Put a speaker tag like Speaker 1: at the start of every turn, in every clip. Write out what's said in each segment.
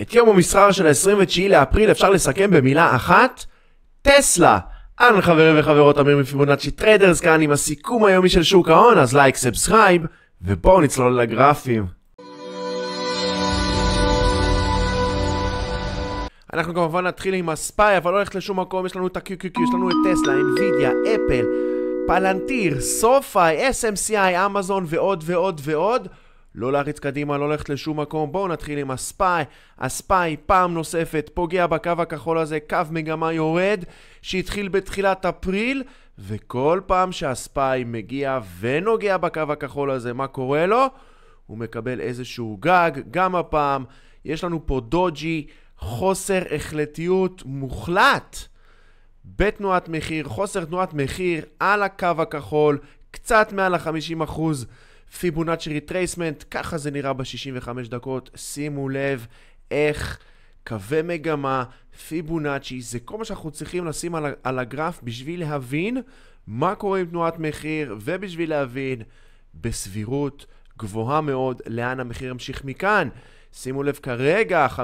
Speaker 1: את יום המסחר של ה-29 לאפריל אפשר לסכם במילה אחת, טסלה. אהלן חברים וחברות, אמיר מפיבונאצ'י טריידרס כאן עם הסיכום היומי של שוק ההון, אז לייק, סאבסקרייב, ובואו נצלול לגרפים. אנחנו כמובן נתחיל עם הספיי, אבל לא הולכת לשום מקום, יש לנו את ה-QQQ, יש לנו את טסלה, אינווידיה, אפל, פלנטיר, סופאי, SMCI, אמזון ועוד ועוד ועוד. לא להריץ קדימה, לא ללכת לשום מקום. בואו נתחיל עם הספיי. הספיי פעם נוספת פוגע בקו הכחול הזה, קו מגמה יורד, שהתחיל בתחילת אפריל, וכל פעם שהספיי מגיע ונוגע בקו הכחול הזה, מה קורה לו? הוא מקבל איזשהו גג, גם הפעם. יש לנו פה דוג'י, חוסר החלטיות מוחלט בתנועת מחיר, חוסר תנועת מחיר על הקו הכחול, קצת מעל ה-50 אחוז. פיבונאצ'י ריטרייסמנט, ככה זה נראה ב-65 דקות, שימו לב איך קווי מגמה, פיבונאצ'י, זה כל מה שאנחנו צריכים לשים על, על הגרף בשביל להבין מה קורה עם תנועת מחיר ובשביל להבין בסבירות גבוהה מאוד לאן המחיר ימשיך מכאן. שימו לב כרגע 507.70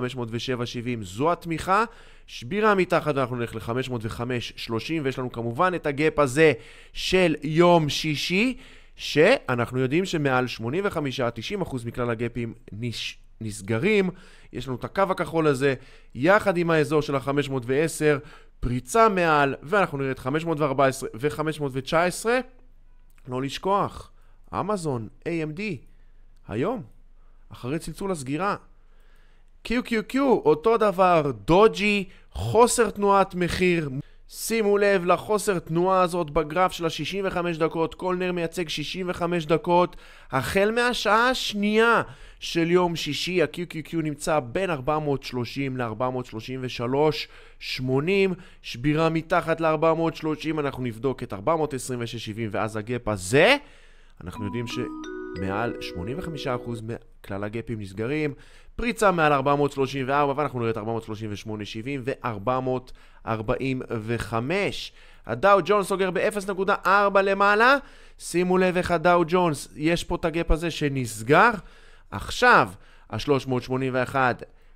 Speaker 1: זו התמיכה, שבירה מתחת אנחנו נלך ל-505.30 ויש לנו כמובן את הגאפ הזה של יום שישי שאנחנו יודעים שמעל 85-90% מכלל הגפים נש... נסגרים, יש לנו את הקו הכחול הזה, יחד עם האזור של ה-510, פריצה מעל, ואנחנו נראה את 514 ו-519. לא לשכוח, אמזון, AMD, היום, אחרי צלצול הסגירה. QQQ, אותו דבר, דוג'י, חוסר תנועת מחיר. שימו לב לחוסר תנועה הזאת בגרף של ה-65 דקות, קולנר מייצג 65 דקות. החל מהשעה השנייה של יום שישי, ה-QQQ נמצא בין 430 ל-433, 80, שבירה מתחת ל-430, אנחנו נבדוק את 426.70 ואז הגאפ הזה. אנחנו יודעים ש... מעל 85% מכלל הגפים נסגרים, פריצה מעל 434, ואנחנו נראה את 438, 70 ו-445. הדאו ג'ונס סוגר ב-0.4 למעלה, שימו לב איך הדאו ג'ונס, יש פה את הגפ הזה שנסגר. עכשיו, ה-381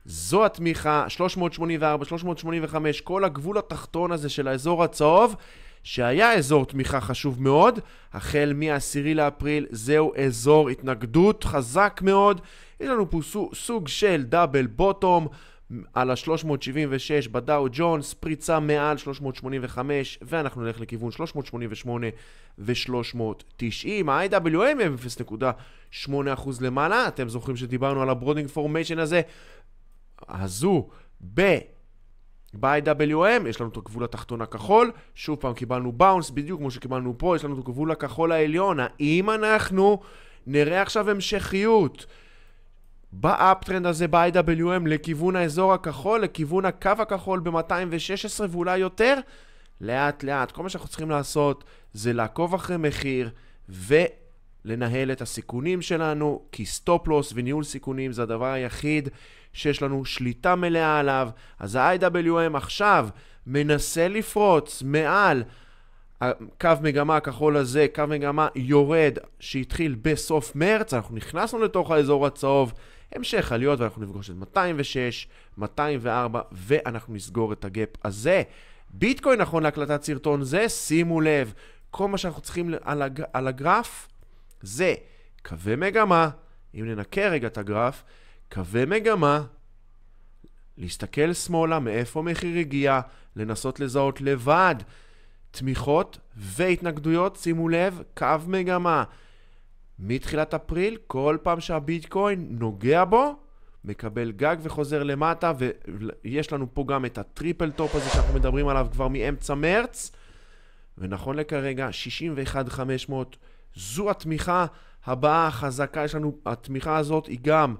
Speaker 1: זו התמיכה, 384, 385, כל הגבול התחתון הזה של האזור הצהוב. שהיה אזור תמיכה חשוב מאוד, החל מ-10 לאפריל זהו אזור התנגדות חזק מאוד. יש לנו פה סוג של דאבל בוטום על ה-376 בדאו ג'ונס, פריצה מעל 385 ואנחנו נלך לכיוון 388 ו-390. ה-IWM הם 0.8% למעלה, אתם זוכרים שדיברנו על הברודינג פורמיישן הזה, אז הוא ב... ב-IWM יש לנו את הגבול התחתון הכחול, שוב פעם קיבלנו באונס בדיוק כמו שקיבלנו פה, יש לנו את הגבול הכחול העליון, האם אנחנו נראה עכשיו המשכיות באפטרנד הזה ב-IWM לכיוון האזור הכחול, לכיוון הקו הכחול ב-216 ואולי יותר? לאט לאט, כל מה שאנחנו צריכים לעשות זה לעקוב אחרי מחיר ולנהל את הסיכונים שלנו, כי סטופ לוס וניהול סיכונים זה הדבר היחיד שיש לנו שליטה מלאה עליו, אז ה-IWM עכשיו מנסה לפרוץ מעל קו מגמה הכחול הזה, קו מגמה יורד שהתחיל בסוף מרץ, אנחנו נכנסנו לתוך האזור הצהוב, המשך עליות ואנחנו נפגוש את 206, 204 ואנחנו נסגור את הגאפ הזה. ביטקוין נכון להקלטת סרטון זה, שימו לב, כל מה שאנחנו צריכים על, הג... על הגרף זה קווי מגמה, אם ננקה רגע את הגרף, קווי מגמה, להסתכל שמאלה מאיפה מחיר הגיע, לנסות לזהות לבד תמיכות והתנגדויות, שימו לב, קו מגמה. מתחילת אפריל, כל פעם שהביטקוין נוגע בו, מקבל גג וחוזר למטה, ויש לנו פה גם את הטריפל טופ הזה שאנחנו מדברים עליו כבר מאמצע מרץ, ונכון לכרגע, 61,500 זו התמיכה הבאה החזקה, יש לנו, התמיכה הזאת היא גם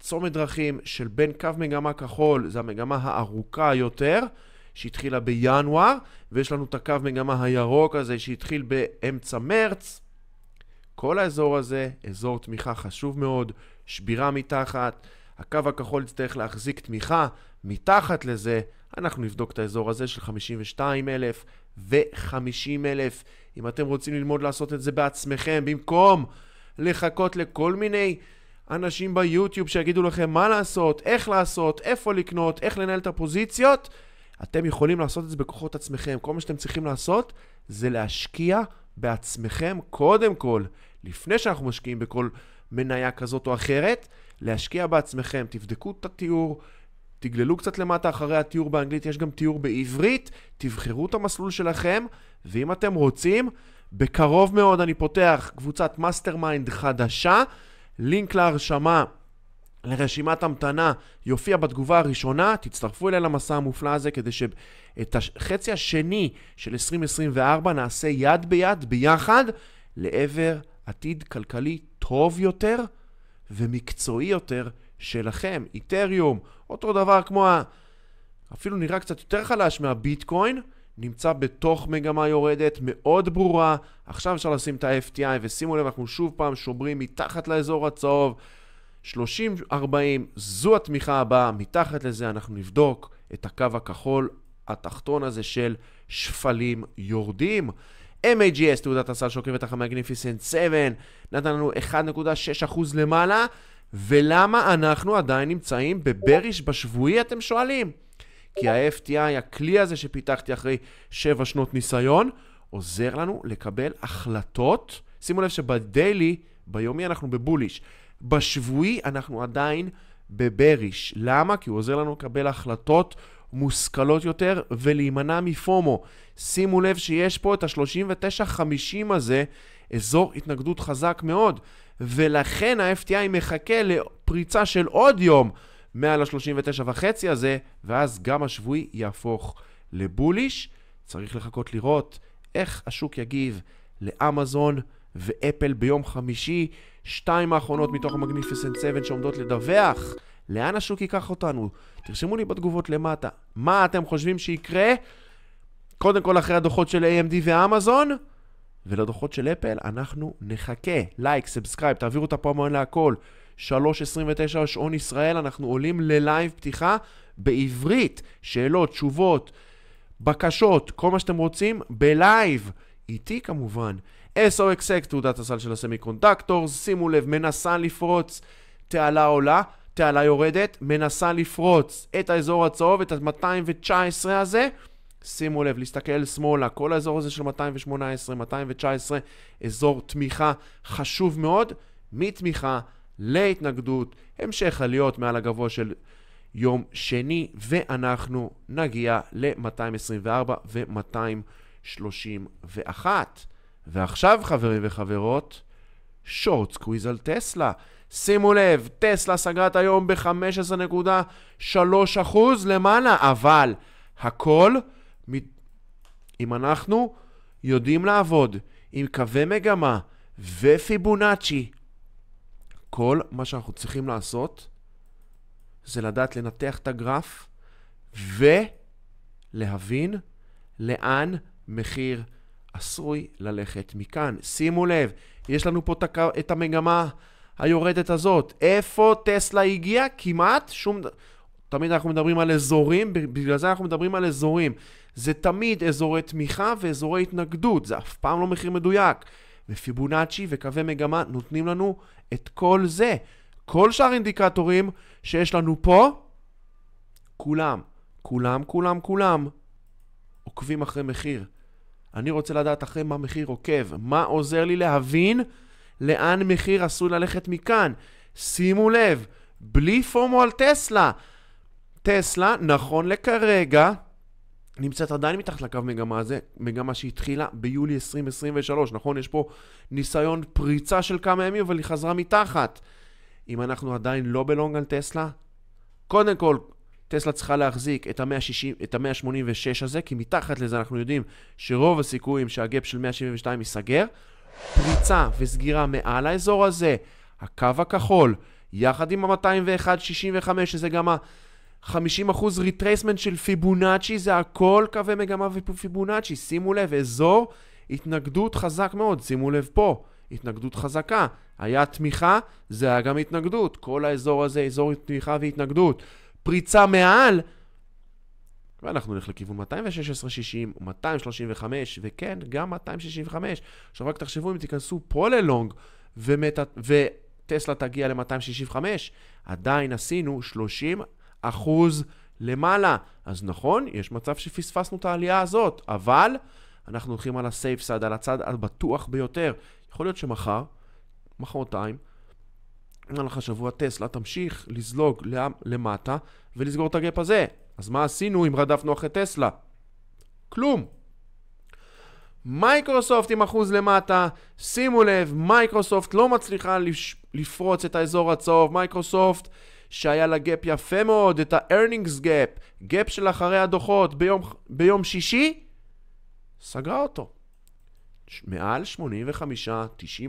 Speaker 1: צומת דרכים של בין קו מגמה כחול, זה המגמה הארוכה יותר, שהתחילה בינואר, ויש לנו את הקו מגמה הירוק הזה שהתחיל באמצע מרץ. כל האזור הזה, אזור תמיכה חשוב מאוד, שבירה מתחת, הקו הכחול יצטרך להחזיק תמיכה, מתחת לזה אנחנו נבדוק את האזור הזה של 52,000 ו-50,000. אם אתם רוצים ללמוד לעשות את זה בעצמכם, במקום לחכות לכל מיני אנשים ביוטיוב שיגידו לכם מה לעשות, איך לעשות, איפה לקנות, איך לנהל את הפוזיציות, אתם יכולים לעשות את זה בכוחות עצמכם. כל מה שאתם צריכים לעשות זה להשקיע בעצמכם קודם כל, לפני שאנחנו משקיעים בכל מניה כזאת או אחרת, להשקיע בעצמכם. תבדקו את התיאור, תגללו קצת למטה אחרי התיאור באנגלית, יש גם תיאור בעברית, תבחרו את המסלול שלכם, ואם אתם רוצים, בקרוב מאוד אני פותח קבוצת מאסטר מיינד חדשה. לינק להרשמה לרשימת המתנה יופיע בתגובה הראשונה, תצטרפו אליי למסע המופלא הזה כדי שאת החצי השני של 2024 נעשה יד ביד ביחד לעבר עתיד כלכלי טוב יותר ומקצועי יותר שלכם. איתריום, אותו דבר כמו ה... אפילו נראה קצת יותר חלש מהביטקוין, נמצא בתוך מגמה יורדת מאוד ברורה, עכשיו אפשר לשים את ה-FTI ושימו לב, אנחנו שוב פעם שומרים מתחת לאזור הצהוב, 30-40, זו התמיכה הבאה, מתחת לזה אנחנו נבדוק את הקו הכחול התחתון הזה של שפלים יורדים. MAGS, תעודת הסל שעוקבת אחר מגניפיסנט 7, נתן לנו 1.6% למעלה, ולמה אנחנו עדיין נמצאים בבריש בשבועי, אתם שואלים? כי ה-FTI, הכלי הזה שפיתחתי אחרי שבע שנות ניסיון, עוזר לנו לקבל החלטות. שימו לב שבדיילי, ביומי אנחנו בבוליש. בשבועי אנחנו עדיין בבריש. למה? כי הוא עוזר לנו לקבל החלטות מושכלות יותר ולהימנע מפומו. שימו לב שיש פה את ה-39-50 הזה, אזור התנגדות חזק מאוד, ולכן ה-FTI מחכה לפריצה של עוד יום. מעל ה-39 וחצי הזה, ואז גם השבועי יהפוך לבוליש. צריך לחכות לראות איך השוק יגיב לאמזון ואפל ביום חמישי, שתיים האחרונות מתוך המגניפיסנט 7 שעומדות לדווח. לאן השוק ייקח אותנו? תרשמו לי בתגובות למטה. מה אתם חושבים שיקרה? קודם כל אחרי הדוחות של AMD ואמזון, ולדוחות של אפל אנחנו נחכה. לייק, סאבסקרייב, תעבירו את הפרומון להכל. 3.29 שעון ישראל, אנחנו עולים ללייב פתיחה בעברית, שאלות, תשובות, בקשות, כל מה שאתם רוצים, בלייב, איתי כמובן. SOXX, תעודת הסל של הסמי קונדקטור, שימו לב, מנסה לפרוץ, תעלה עולה, תעלה יורדת, מנסה לפרוץ את האזור הצהוב, את ה-219 הזה. שימו לב, להסתכל שמאלה, כל האזור הזה של 218, 219, אזור תמיכה חשוב מאוד, מתמיכה להתנגדות, המשך עליות מעל הגבוה של יום שני, ואנחנו נגיע ל-224 ו-231. ועכשיו, חברים וחברות, שורט סקוויז על טסלה. שימו לב, טסלה סגרת היום ב-15.3% למעלה, אבל הכל, אם אנחנו יודעים לעבוד עם קווי מגמה ופיבונאצ'י כל מה שאנחנו צריכים לעשות זה לדעת לנתח את הגרף ולהבין לאן מחיר עשוי ללכת מכאן. שימו לב, יש לנו פה את המגמה היורדת הזאת. איפה טסלה הגיעה? כמעט שום... תמיד אנחנו מדברים על אזורים, בגלל זה אנחנו מדברים על אזורים. זה תמיד אזורי תמיכה ואזורי התנגדות, זה אף פעם לא מחיר מדויק. ופיבונאצ'י וקווי מגמה נותנים לנו את כל זה. כל שאר האינדיקטורים שיש לנו פה, כולם, כולם, כולם, כולם, עוקבים אחרי מחיר. אני רוצה לדעת אחרי מה מחיר עוקב, מה עוזר לי להבין לאן מחיר עשוי ללכת מכאן. שימו לב, בלי פומו על טסלה. טסלה, נכון לכרגע, נמצאת עדיין מתחת לקו מגמה הזה, מגמה שהתחילה ביולי 2023, נכון? יש פה ניסיון פריצה של כמה ימים, אבל היא חזרה מתחת. אם אנחנו עדיין לא בלונג על טסלה, קודם כל, טסלה צריכה להחזיק את ה 186 הזה, כי מתחת לזה אנחנו יודעים שרוב הסיכויים שהגאפ של 172 ייסגר. פריצה וסגירה מעל האזור הזה, הקו הכחול, יחד עם ה-201, 65, שזה גם ה... 50% ריטרייסמנט של פיבונאצ'י, זה הכל קווי מגמה ופיבונאצ'י. שימו לב, אזור התנגדות חזק מאוד, שימו לב פה, התנגדות חזקה. היה תמיכה, זה היה גם התנגדות. כל האזור הזה, אזור תמיכה והתנגדות. פריצה מעל, ואנחנו נלך לכיוון 216, 60, 235, וכן, גם 265. עכשיו רק תחשבו אם תיכנסו פה ללונג, ומטה, וטסלה תגיע ל-265, עדיין עשינו 30 אחוז למעלה. אז נכון, יש מצב שפספסנו את העלייה הזאת, אבל אנחנו הולכים על הסייף סד, על הצד הבטוח ביותר. יכול להיות שמחר, מחרתיים, אין לך שבוע טסלה תמשיך לזלוג למטה ולסגור את הגאפ הזה. אז מה עשינו אם רדפנו אחרי טסלה? כלום. מייקרוסופט עם אחוז למטה, שימו לב, מייקרוסופט לא מצליחה לפרוץ את האזור הצהוב, מייקרוסופט שהיה לה גאפ יפה מאוד, את ה-earnings gap, גאפ של אחרי הדוחות ביום, ביום שישי, סגרה אותו. מעל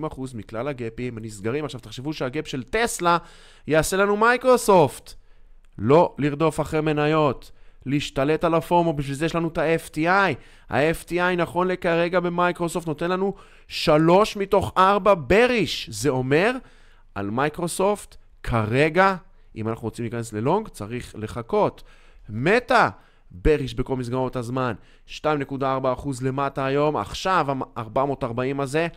Speaker 1: 85-90% אחוז מכלל הגאפים נסגרים. עכשיו תחשבו שהגאפ של טסלה יעשה לנו מייקרוסופט. לא לרדוף אחרי מניות, להשתלט על הפורמו, בשביל זה יש לנו את ה-FTI. ה-FTI נכון לכרגע במייקרוסופט נותן לנו 3 מתוך 4 בריש. זה אומר על מייקרוסופט כרגע אם אנחנו רוצים להיכנס ללונג, צריך לחכות. מטה, בריש בכל מסגרות הזמן, 2.4% למטה היום, עכשיו ה-440 הזה.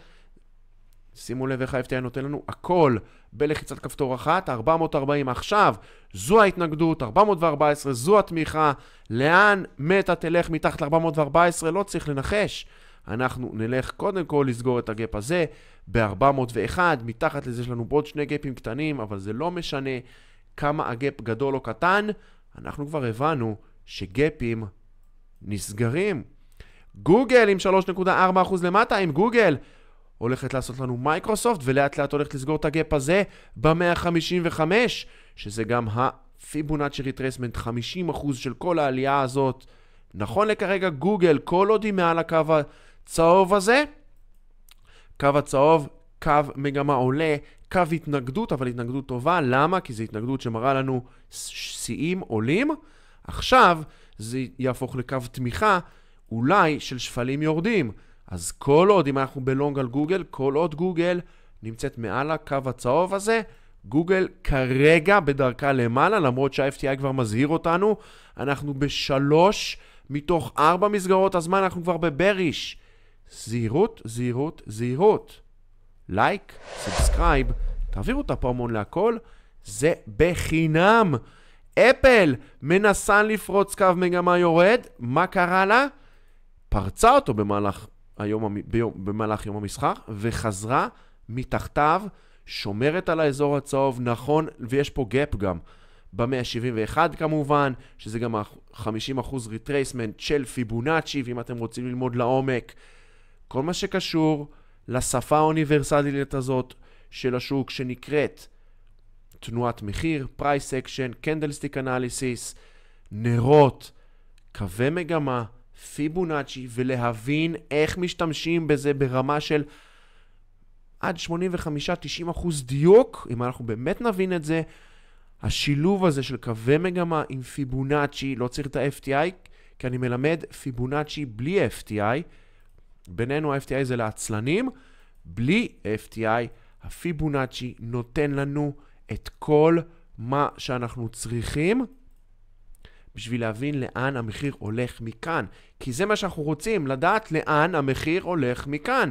Speaker 1: שימו לב איך ה-FTI נותן לנו הכל בלחיצת כפתור אחת, 440 עכשיו, זו ההתנגדות, 414, זו התמיכה, לאן מטה תלך מתחת ל-414, לא צריך לנחש. אנחנו נלך קודם כל לסגור את הגאפ הזה ב-401, מתחת לזה יש לנו עוד שני גאפים קטנים, אבל זה לא משנה. כמה הגאפ גדול או קטן, אנחנו כבר הבנו שגאפים נסגרים. גוגל עם 3.4% למטה, עם גוגל הולכת לעשות לנו מייקרוסופט, ולאט לאט הולכת לסגור את הגאפ הזה ב-155, שזה גם הפיבונאצ'י ריטרסמנט, 50% של כל העלייה הזאת. נכון לכרגע גוגל, כל עוד היא מעל הקו הצהוב הזה, קו הצהוב, קו מגמה עולה, קו התנגדות, אבל התנגדות טובה. למה? כי זו התנגדות שמראה לנו שיאים עולים. עכשיו זה יהפוך לקו תמיכה, אולי של שפלים יורדים. אז כל עוד, אם אנחנו בלונג על גוגל, כל עוד גוגל נמצאת מעל הקו הצהוב הזה, גוגל כרגע בדרכה למעלה, למרות שה-FTI כבר מזהיר אותנו, אנחנו בשלוש מתוך ארבע מסגרות הזמן, אנחנו כבר בבריש. זהירות, זהירות, זהירות. לייק, סאבסקרייב, תעבירו את הפרומון להכל, זה בחינם. אפל מנסה לפרוץ קו מגמה יורד, מה קרה לה? פרצה אותו במהלך, היום, ביום, במהלך יום המסחר וחזרה מתחתיו, שומרת על האזור הצהוב, נכון, ויש פה גאפ גם. ב-171 כמובן, שזה גם ה-50% ריטרייסמנט של פיבונאצ'י, ואם אתם רוצים ללמוד לעומק, כל מה שקשור לשפה האוניברסלית הזאת של השוק שנקראת תנועת מחיר, פרייס אקשן, קנדלסטיק אנליסיס, נרות, קווי מגמה, פיבונאצ'י, ולהבין איך משתמשים בזה ברמה של עד 85-90 דיוק, אם אנחנו באמת נבין את זה, השילוב הזה של קווי מגמה עם פיבונאצ'י, לא צריך את ה-FTI, כי אני מלמד פיבונאצ'י בלי FTI, בינינו ה-FTI זה לעצלנים, בלי FTI הפיבונאצ'י נותן לנו את כל מה שאנחנו צריכים בשביל להבין לאן המחיר הולך מכאן. כי זה מה שאנחנו רוצים, לדעת לאן המחיר הולך מכאן.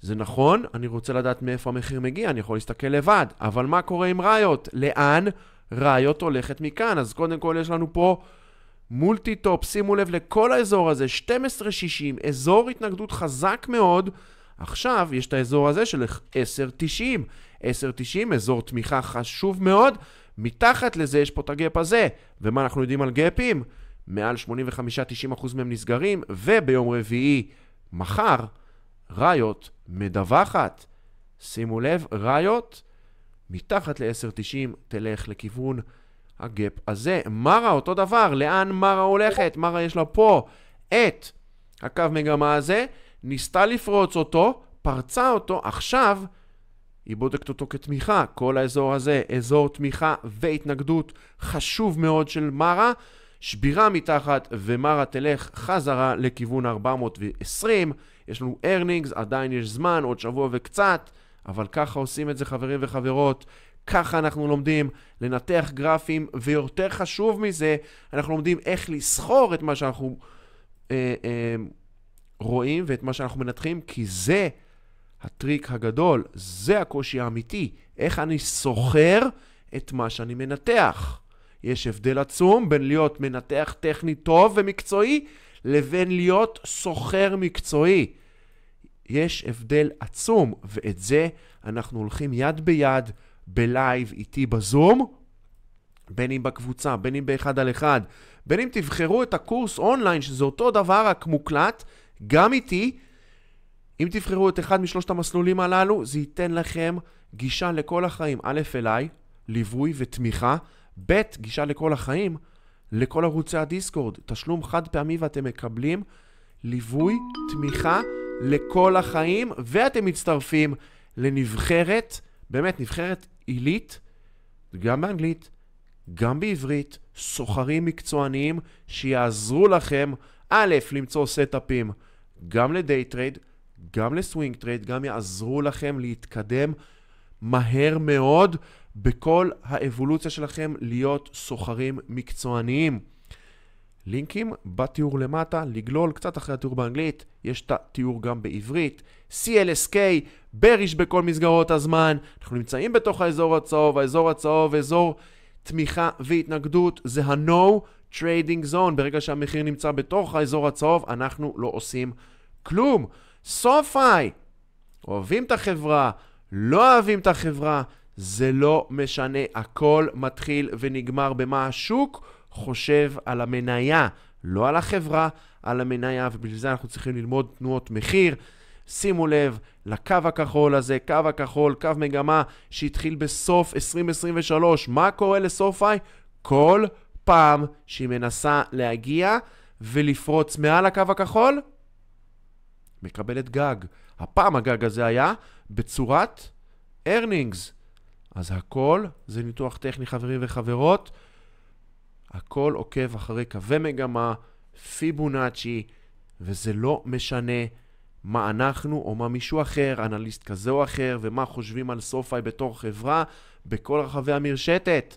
Speaker 1: זה נכון, אני רוצה לדעת מאיפה המחיר מגיע, אני יכול להסתכל לבד, אבל מה קורה עם ראיות? לאן ראיות הולכת מכאן? אז קודם כל יש לנו פה מולטי-טופ, שימו לב לכל האזור הזה, 1260, אזור התנגדות חזק מאוד. עכשיו יש את האזור הזה של 1090. 1090, אזור תמיכה חשוב מאוד. מתחת לזה יש פה את הגאפ הזה. ומה אנחנו יודעים על גאפים? מעל 85-90% מהם נסגרים, וביום רביעי, מחר, ראיות מדווחת. שימו לב, ראיות מתחת ל-10.90 תלך לכיוון הגאפ הזה. מרה אותו דבר, לאן מרה הולכת? מרה יש לה פה את הקו מגמה הזה, ניסתה לפרוץ אותו, פרצה אותו, עכשיו היא בודקת אותו כתמיכה. כל האזור הזה, אזור תמיכה והתנגדות חשוב מאוד של מרה. שבירה מתחת ומרה תלך חזרה לכיוון 420. יש לנו ארנינגס, עדיין יש זמן, עוד שבוע וקצת, אבל ככה עושים את זה חברים וחברות. ככה אנחנו לומדים לנתח גרפים, ויותר חשוב מזה, אנחנו לומדים איך לסחור את מה שאנחנו אה, אה, רואים ואת מה שאנחנו מנתחים, כי זה הטריק הגדול, זה הקושי האמיתי, איך אני סוחר את מה שאני מנתח. יש הבדל עצום בין להיות מנתח טכני טוב ומקצועי לבין להיות סוחר מקצועי. יש הבדל עצום, ואת זה אנחנו הולכים יד ביד בלייב איתי בזום, בין אם בקבוצה, בין אם באחד על אחד, בין אם תבחרו את הקורס אונליין, שזה אותו דבר רק מוקלט, גם איתי. אם תבחרו את אחד משלושת המסלולים הללו, זה ייתן לכם גישה לכל החיים. א', אליי, ליווי ותמיכה, ב', גישה לכל החיים, לכל ערוצי הדיסקורד. תשלום חד פעמי ואתם מקבלים ליווי, תמיכה לכל החיים, ואתם מצטרפים לנבחרת, באמת נבחרת עילית, גם באנגלית, גם בעברית, סוחרים מקצועניים שיעזרו לכם, א', למצוא סטאפים גם לדייטרייד, גם לסווינג טרייד, גם יעזרו לכם להתקדם מהר מאוד בכל האבולוציה שלכם להיות סוחרים מקצועניים. לינקים בתיאור למטה, לגלול קצת אחרי התיאור באנגלית, יש את התיאור גם בעברית, CLSK, בריש בכל מסגרות הזמן, אנחנו נמצאים בתוך האזור הצהוב, האזור הצהוב, אזור תמיכה והתנגדות, זה ה-No Trading Zone, ברגע שהמחיר נמצא בתוך האזור הצהוב, אנחנו לא עושים כלום. סופי, אוהבים את החברה, לא אוהבים את החברה, זה לא משנה, הכל מתחיל ונגמר במה השוק חושב על המניה, לא על החברה, על המניה, ובשביל זה אנחנו צריכים ללמוד תנועות מחיר. שימו לב לקו הכחול הזה, קו הכחול, קו מגמה שהתחיל בסוף 2023. מה קורה לסופאי? כל פעם שהיא מנסה להגיע ולפרוץ מעל הקו הכחול, מקבלת גג. הפעם הגג הזה היה בצורת ארנינגס. אז הכל זה ניתוח טכני, חברים וחברות. הכל עוקב אחרי קווי מגמה, פיבונאצ'י, וזה לא משנה מה אנחנו או מה מישהו אחר, אנליסט כזה או אחר, ומה חושבים על סופאי בתור חברה בכל רחבי המרשתת.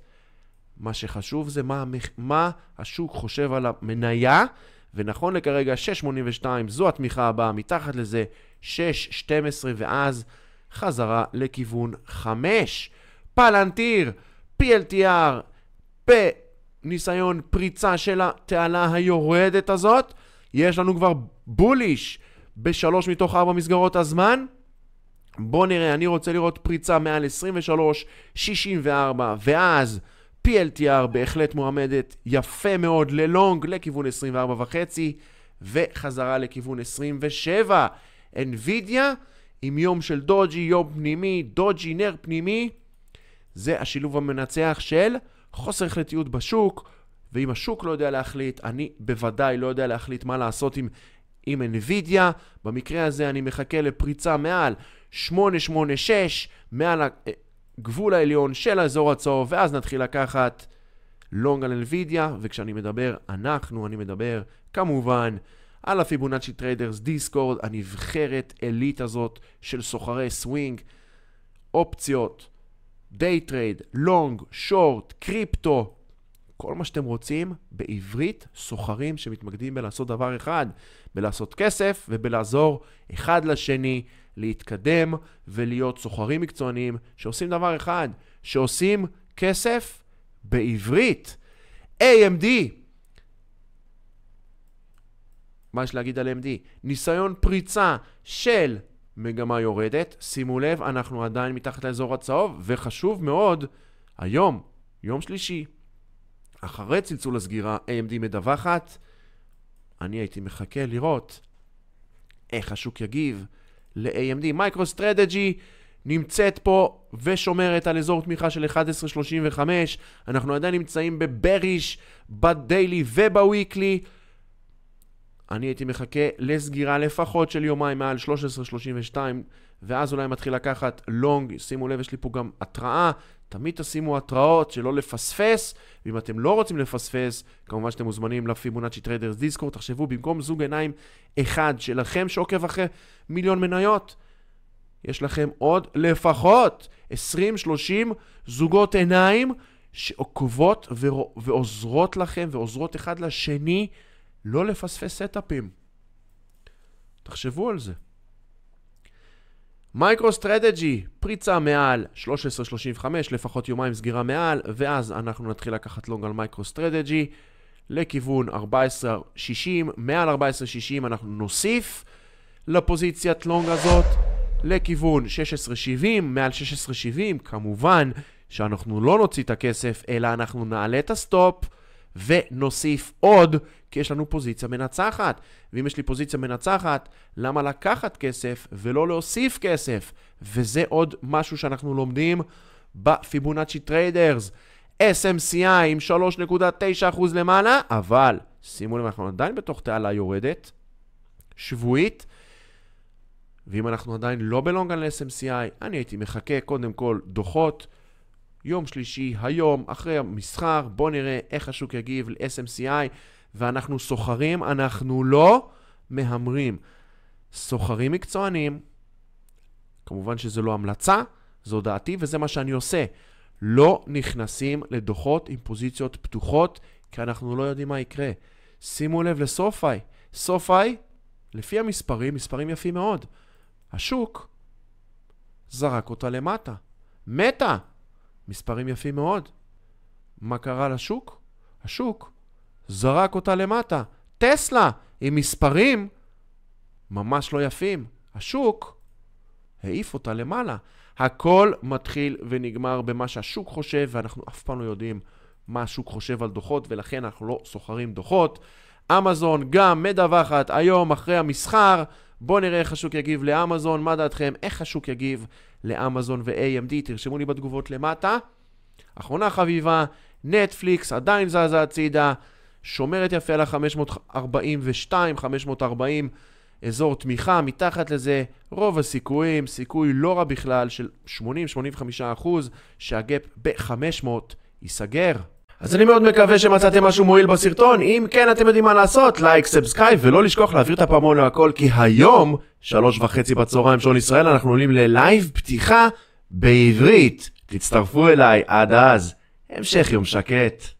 Speaker 1: מה שחשוב זה מה, מה השוק חושב על המניה, ונכון לכרגע 6.82 זו התמיכה הבאה, מתחת לזה 6.12 ואז חזרה לכיוון 5. פלנטיר, PLTR, בניסיון פריצה של התעלה היורדת הזאת, יש לנו כבר בוליש. בשלוש מתוך ארבע מסגרות הזמן. בוא נראה, אני רוצה לראות פריצה מעל 23, 64, ואז PLTR בהחלט מועמדת יפה מאוד ללונג לכיוון 24 וחצי, וחזרה לכיוון 27. NVIDIA עם יום של דוג'י, יום פנימי, דוג'י נר פנימי, זה השילוב המנצח של חוסר החלטיות בשוק, ואם השוק לא יודע להחליט, אני בוודאי לא יודע להחליט מה לעשות עם עם NVIDIA. במקרה הזה אני מחכה לפריצה מעל 886, מעל הגבול אה, העליון של האזור הצהוב, ואז נתחיל לקחת לונג על NVIDIA, וכשאני מדבר אנחנו, אני מדבר כמובן על הפיבונאצ'י טריידרס דיסקורד, הנבחרת אליט הזאת של סוחרי סווינג, אופציות, דיי טרייד, לונג, שורט, קריפטו, כל מה שאתם רוצים בעברית, סוחרים שמתמקדים בלעשות דבר אחד, בלעשות כסף ובלעזור אחד לשני להתקדם ולהיות סוחרים מקצוענים שעושים דבר אחד, שעושים כסף בעברית. AMD מה יש להגיד על AMD? ניסיון פריצה של מגמה יורדת. שימו לב, אנחנו עדיין מתחת לאזור הצהוב, וחשוב מאוד, היום, יום שלישי, אחרי צלצול הסגירה, AMD מדווחת, אני הייתי מחכה לראות איך השוק יגיב ל-AMD. מייקרו סטרדגי נמצאת פה ושומרת על אזור תמיכה של 11.35, אנחנו עדיין נמצאים בבריש, בדיילי ובוויקלי. אני הייתי מחכה לסגירה לפחות של יומיים מעל 13.32, ואז אולי מתחיל לקחת לונג, שימו לב, יש לי פה גם התראה, תמיד תשימו התראות שלא לפספס, ואם אתם לא רוצים לפספס, כמובן שאתם מוזמנים לפיבונאצ'י טריידרס דיסקורד, תחשבו, במקום זוג עיניים אחד שלכם שעוקב אחרי מיליון מניות, יש לכם עוד לפחות 20-30 זוגות עיניים שעוקבות ועוזרות לכם ועוזרות אחד לשני לא לפספס סטאפים. תחשבו על זה. מייקרו סטרטג'י, פריצה מעל 13.35, לפחות יומיים סגירה מעל, ואז אנחנו נתחיל לקחת לונג על מייקרו סטרטג'י לכיוון 14.60, מעל 14.60 אנחנו נוסיף לפוזיציית לונג הזאת לכיוון 16.70, מעל 16.70 כמובן שאנחנו לא נוציא את הכסף, אלא אנחנו נעלה את הסטופ. ונוסיף עוד, כי יש לנו פוזיציה מנצחת. ואם יש לי פוזיציה מנצחת, למה לקחת כסף ולא להוסיף כסף? וזה עוד משהו שאנחנו לומדים בפיבונאצ'י טריידרס. SMCI עם 3.9% למעלה, אבל שימו לב, אנחנו עדיין בתוך תעלה יורדת, שבועית, ואם אנחנו עדיין לא בלונגן ל SMCI, אני הייתי מחכה קודם כל דוחות. יום שלישי, היום, אחרי המסחר, בואו נראה איך השוק יגיב ל-SMCI, ואנחנו סוחרים, אנחנו לא מהמרים. סוחרים מקצוענים, כמובן שזו לא המלצה, זו דעתי וזה מה שאני עושה. לא נכנסים לדוחות עם פוזיציות פתוחות, כי אנחנו לא יודעים מה יקרה. שימו לב לסופאי. סופאי, לפי המספרים, מספרים יפים מאוד. השוק זרק אותה למטה. מתה! מספרים יפים מאוד. מה קרה לשוק? השוק זרק אותה למטה. טסלה עם מספרים ממש לא יפים. השוק העיף אותה למעלה. הכל מתחיל ונגמר במה שהשוק חושב, ואנחנו אף פעם לא יודעים מה השוק חושב על דוחות, ולכן אנחנו לא סוחרים דוחות. אמזון גם מדווחת היום אחרי המסחר. בואו נראה איך השוק יגיב לאמזון, מה דעתכם, איך השוק יגיב לאמזון ו-AMD, תרשמו לי בתגובות למטה. אחרונה חביבה, נטפליקס עדיין זזה הצידה, שומרת יפה על ה-542, 540 אזור תמיכה, מתחת לזה רוב הסיכויים, סיכוי לא רע בכלל של 80-85% שהגאפ ב-500 ייסגר.
Speaker 2: אז אני מאוד מקווה שמצאתם
Speaker 1: משהו מועיל בסרטון, אם כן אתם יודעים מה לעשות, לייק, סאבסקייב ולא לשכוח להעביר את הפעמון להכל כי היום שלוש וחצי בצהריים שעון ישראל, אנחנו עולים ללייב פתיחה בעברית. תצטרפו אליי עד אז. המשך יום שקט.